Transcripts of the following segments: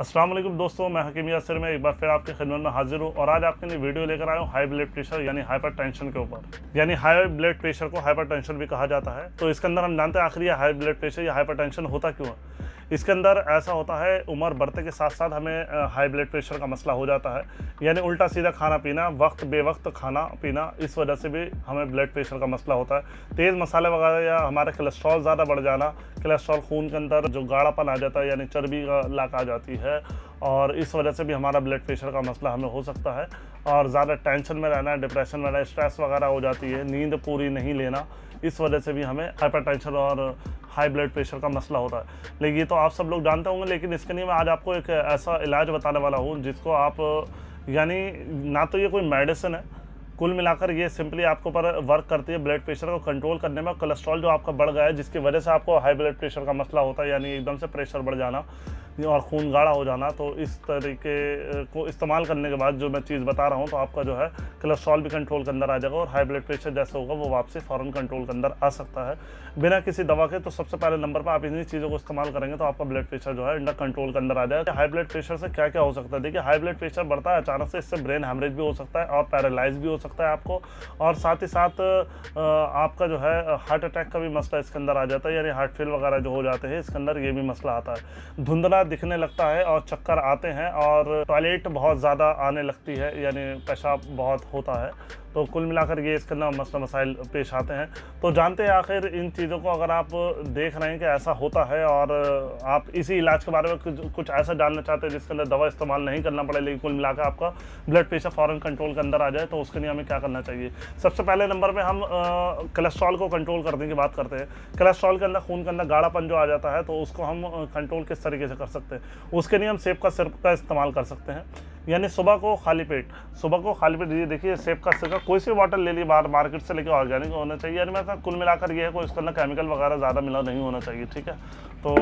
असलम दोस्तों मैं हकीम यासर में एक बार फिर आपके खिदमत में हाजिर हूँ और आज आपके लिए वीडियो लेकर आया हूँ हाई ब्लड प्रेशर यानी हाइपर टेंशन के ऊपर यानी हाई ब्लड प्रेशर को हाइपर टेंशन भी कहा जाता है तो इसके अंदर हम जानते हैं आखिर ये हाई ब्लड प्रेशर या हाइपर टेंशन होता क्यों है इसके अंदर ऐसा होता है उम्र बढ़ते के साथ साथ हमें हाई ब्लड प्रेशर का मसला हो जाता है यानी उल्टा सीधा खाना पीना वक्त बेवक्त खाना पीना इस वजह से भी हमें ब्लड प्रेशर का मसला होता है तेज़ मसाले वगैरह या हमारे कोलेस्ट्रॉल ज़्यादा बढ़ जाना कोलेस्ट्रॉल खून के अंदर जो गाढ़ापन आ जाता है यानी चर्बी लाक आ जाती है और इस वजह से भी हमारा ब्लड प्रेशर का मसला हमें हो सकता है और ज़्यादा टेंशन में रहना डिप्रेशन में रहना स्ट्रेस वगैरह हो जाती है नींद पूरी नहीं लेना इस वजह से भी हमें हाइपरटेंशन और हाई ब्लड प्रेशर का मसला होता है लेकिन ये तो आप सब लोग जानते होंगे लेकिन इसके लिए मैं आज आपको एक ऐसा इलाज बताने वाला हूँ जिसको आप यानी ना तो ये कोई मेडिसिन है कुल मिलाकर ये सिंपली आपके ऊपर वर्क करती है ब्लड प्रेशर को कंट्रोल करने में कोलेस्ट्रॉल जो आपका बढ़ गया है जिसकी वजह से आपको हाई ब्लड प्रेशर का मसला होता है यानी एकदम से प्रेशर बढ़ जाना और खून गाढ़ा हो जाना तो इस तरीके को इस्तेमाल करने के बाद जो मैं चीज़ बता रहा हूँ तो आपका जो है कोलेस्ट्रॉल भी कंट्रोल के अंदर आ जाएगा और हाई ब्लड प्रेशर जैसा होगा वो वापसी फ़ौरन कंट्रोल के अंदर आ सकता है बिना किसी दवा के तो सबसे पहले नंबर पर आप इन्हीं चीज़ों को इस्तेमाल करेंगे तो आपका ब्लड प्रेशर जो है इंडा कंट्रोल के अंदर आ जाएगा हाई ब्लड प्रेशर से क्या क्या हो सकता है देखिए हाई ब्लड प्रेशर बढ़ता है अचानक से इससे ब्रेन हेमरेज भी हो सकता है और पैरालाइज भी हो सकता है आपको और साथ ही साथ आपका जो है हार्ट अटैक का भी मसला इसके अंदर आ जाता है यानी हार्ट फेल वगैरह जो हो जाते हैं इसके अंदर ये भी मसला आता है धुंधला दिखने लगता है और चक्कर आते हैं और टॉयलेट बहुत ज़्यादा आने लगती है यानी पेशाब बहुत होता है तो कुल मिलाकर ये इसके अंदर मसला मसाइल पेश आते हैं तो जानते हैं आखिर इन चीज़ों को अगर आप देख रहे हैं कि ऐसा होता है और आप इसी इलाज के बारे में कुछ कुछ ऐसा डालना चाहते हैं जिसके अंदर दवा इस्तेमाल नहीं करना पड़े लेकिन कुल मिलाकर आपका ब्लड प्रेशर फ़ौरन कंट्रोल के अंदर आ जाए तो उसके लिए हमें क्या करना चाहिए सबसे पहले नंबर पर हम कोलेस्ट्रॉल को कंट्रोल करने की बात करते हैं कोलेस्ट्रॉल के अंदर खून के अंदर गाढ़ापन जो आ जाता है तो उसको हम कंट्रोल किस तरीके से कर सकते हैं उसके लिए हम सेब का सिरप का इस्तेमाल कर सकते हैं यानी सुबह को खाली पेट सुबह को खाली पेट दीजिए देखिए सेब का सिरका कोई सी वाटर ले ली बाहर मार्केट से लेके ऑर्गेनिक होना चाहिए यानी मैं तो कुल मिलाकर ये है कोई इसके अंदर केमिकल वगैरह ज़्यादा मिला नहीं होना चाहिए ठीक है तो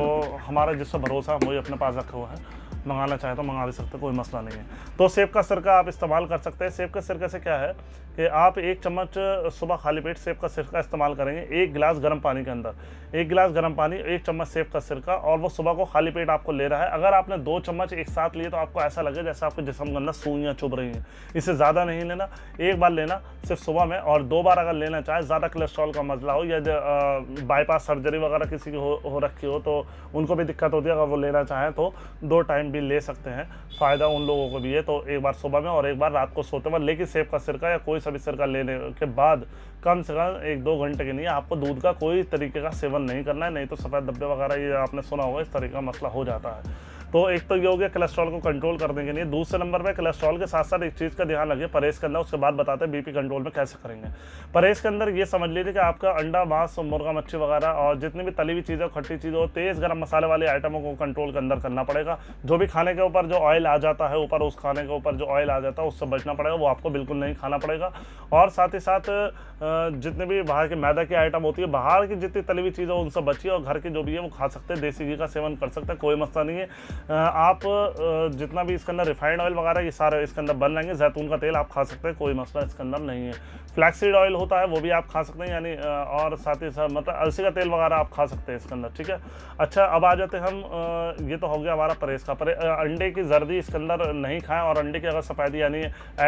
हमारा जिससे भरोसा हम वही अपने पास रखे हुए हैं मंगाना चाहे तो मंगा भी सकते कोई मसला नहीं है तो सेब का सिरका आप इस्तेमाल कर सकते हैं सेब के सिरके से क्या है कि आप एक चम्मच सुबह खाली पेट सेब का सिरका इस्तेमाल करेंगे एक गिलास गर्म पानी के अंदर एक गिलास गर्म पानी एक चम्मच सेब का सिरका और वो सुबह को खाली पेट आपको ले रहा है अगर आपने दो चम्मच एक साथ लिए तो आपको ऐसा लगे जैसे आपके जिसम के अंदर सूइयाँ चुभ रही हैं इसे ज़्यादा नहीं लेना एक बार लेना सिर्फ सुबह में और दो बार अगर लेना चाहे ज़्यादा कोलेस्ट्रॉल का मसला हो या बाईपास सर्जरी वगैरह किसी की हो, हो रखी हो तो उनको भी दिक्कत होती है अगर वो लेना चाहें तो दो टाइम भी ले सकते हैं फ़ायदा उन लोगों को भी है तो एक बार सुबह में और एक बार रात को सोते वक्त लेकिन सेब का सिरका या कोई सा भी सिरका लेने के बाद कम से कम एक दो घंटे के लिए आपको दूध का कोई तरीके का सेवन नहीं करना है नहीं तो सफ़ेद डब्बे वगैरह ये आपने सुना होगा इस तरीके का मसला हो जाता है तो एक तो ये हो गया कोलेस्ट्रॉल को कंट्रोल करने के लिए दूसरे नंबर पर कोलेस्ट्रॉल के साथ साथ एक चीज़ का ध्यान रखिए परहेज के अंदर उसके बाद बताते हैं बीपी कंट्रोल में कैसे करेंगे परहेज के अंदर ये समझ लीजिए कि आपका अंडा मांस मुर्गा मच्छी वगैरह और जितनी भी तली हुई चीज़ें खट्टी चीज़ें और तेज़ गर्म मसाले वाले आइटमों को कंट्रोल के अंदर करना पड़ेगा जो भी खाने के ऊपर जो ऑयल आ जाता है ऊपर उस खाने के ऊपर जो ऑयल आ जाता है उससे बचना पड़ेगा वो आपको बिल्कुल नहीं खाना पड़ेगा और साथ ही साथ जितने भी बाहर के मैदा की आइटम होती है बाहर की जितनी तली हुई चीज़ें उनसे बचिए और घर की जो भी है वो खा सकते हैं देसी घी का सेवन कर सकते हैं कोई मसला नहीं है आप जितना भी इसके अंदर रिफाइंड ऑयल वगैरह ये सारे इसके अंदर बन लेंगे जैतून का तेल आप खा सकते हैं कोई मसला इसके अंदर नहीं है फ्लैक्सीड ऑयल होता है वो भी आप खा सकते हैं यानी और साथ ही साथ मतलब अलसी का तेल वगैरह आप खा सकते हैं इसके अंदर ठीक है अच्छा अब आ जाते हम ये तो हो गया हमारा परहेज का परे अंडे की जर्दी इसके अंदर नहीं खाएं और अंडे की अगर सफ़ेदी यानी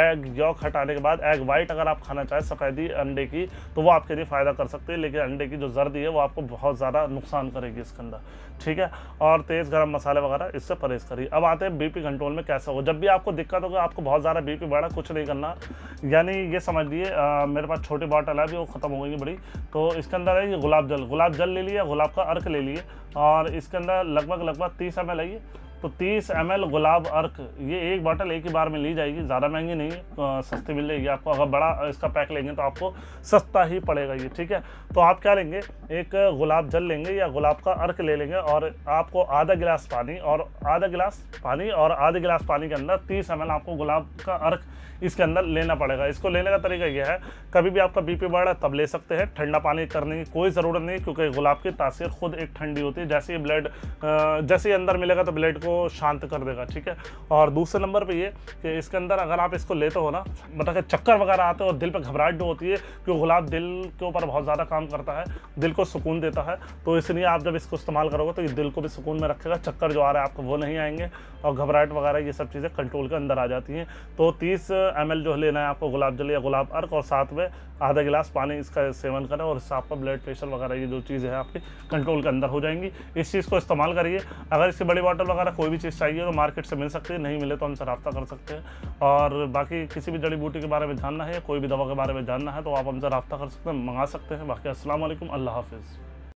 एग जॉक हटाने के बाद एग वाइट अगर आप खाना चाहें सफ़ेदी अंडे की तो वो आपके लिए फ़ायदा कर सकते हैं लेकिन अंडे की जो जर्दी है वो आपको बहुत ज़्यादा नुकसान करेगी इसके अंदर ठीक है और तेज़ गर्म मसाले वगैरह इस इससे परहेज करिए अब आते हैं बीपी कंट्रोल में कैसा हो जब भी आपको दिक्कत होगा आपको बहुत ज़्यादा बीपी बढ़ा कुछ नहीं करना यानी ये समझ लिए मेरे पास छोटी बॉटल है भी वो ख़त्म हो गई बड़ी तो इसके अंदर है ये गुलाब जल गुलाब जल ले लिया गुलाब का अर्क ले लिए और इसके अंदर लगभग लगभग तीस एम एल तो 30 एम गुलाब अर्क ये एक बॉटल एक ही बार में ली जाएगी ज़्यादा महंगी नहीं सस्ती मिल जाएगी आपको अगर बड़ा इसका पैक लेंगे तो आपको सस्ता ही पड़ेगा ये ठीक है तो आप क्या लेंगे एक गुलाब जल लेंगे या गुलाब का अर्क ले लेंगे और आपको आधा गिलास पानी और आधा गिलास पानी और आधा गिलास पानी के अंदर तीस एम आपको गुलाब का अर्क इसके अंदर लेना पड़ेगा इसको लेने का तरीका यह है कभी भी आपका बीपी बढ़ रहा है तब ले सकते हैं ठंडा पानी करने की कोई ज़रूरत नहीं क्योंकि गुलाब की तासीर खुद एक ठंडी होती है जैसे ही ब्लड जैसे ही अंदर मिलेगा तो ब्लड को शांत कर देगा ठीक है और दूसरे नंबर पे ये कि इसके अंदर अगर आप इसको लेते हो ना मतलब कि चक्कर वगैरह आते हैं और दिल पर घबराहट जो होती है क्योंकि गुलाब दिल के ऊपर बहुत ज़्यादा काम करता है दिल को सुकून देता है तो इसलिए आप जब इसको इस्तेमाल करोगे तो ये दिल को भी सुकून में रखेगा चक्कर जो आ रहा है आपको वो नहीं आएंगे और घबराहट वगैरह ये सब चीज़ें कंट्रोल के अंदर आ जाती हैं तो तीस एम जो लेना है आपको गुलाब जल या गुलाब अर्क और साथ में आधा गिलास पानी इसका सेवन करें और इससे आपका ब्लड प्रेशर वगैरह ये जो चीज़ें हैं आपकी कंट्रोल के अंदर हो जाएंगी इस चीज़ को इस्तेमाल करिए अगर इसकी बड़ी बॉटल वगैरह कोई भी चीज़ चाहिए तो मार्केट से मिल सकती है नहीं मिले तो हमसे रब्ता कर सकते हैं और बाकी किसी भी जड़ी बूटी के बारे में जानना है या कोई भी दवा के बारे में जानना है तो आप हमसे रब्ता कर सकते हैं मंगा सकते हैं बाकी असल अल्लाह हाफिज़